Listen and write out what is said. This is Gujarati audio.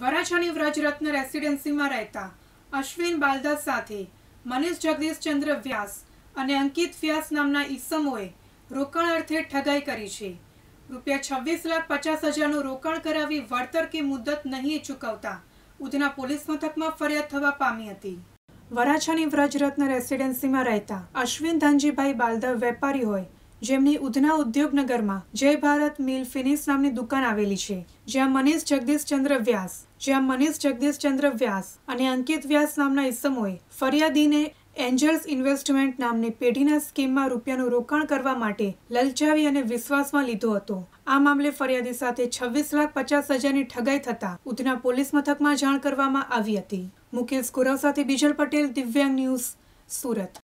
વરાછાની વ્રજરત્ન રેસિડેન્સીમાં રહેતા અશ્વિન બાલદાસ સાથે મનીષ જગદીશચંદ્ર વ્યાસ અને અંકિત વ્યાસ નામના ઈસમોએ રોકાણ અર્થે ઠગાઈ કરી છે રૂપિયા છવ્વીસ લાખ પચાસ હજારનું રોકાણ કરાવી વળતર કે મુદત નહીં ચૂકવતા ઉધના પોલીસ મથકમાં ફરિયાદ થવા પામી હતી વરાછાની વ્રજરત્ન રેસિડેન્સીમાં રહેતા અશ્વિન ધનજીભાઈ બાલદવ વેપારી હોય જેમની ઉધના ઉદ્યોગનગરમાં જય ભારત મિલ ફિનિશ નામની દુકાન આવેલી છે જ્યાં મનીષ જગદીશચંદ્ર વ્યાસ જ્યાં મનીષ જગદીશચંદ્ર વ્યાસ અને અંકિત વ્યાસ નામના ઇસમોએ ફરિયાદીને એન્જલ્સ ઇન્વેસ્ટમેન્ટ નામની પેઢીના સ્કીમમાં રૂપિયાનું રોકાણ કરવા માટે લલચાવી અને વિશ્વાસમાં લીધો હતો આ મામલે ફરિયાદી સાથે છવ્વીસ લાખ પચાસ હજારની ઠગાઈ થતા ઉધના પોલીસ મથકમાં જાણ કરવામાં આવી હતી મુકેશ કુરવ સાથે બીજલ પટેલ દિવ્યાંગ ન્યૂઝ સુરત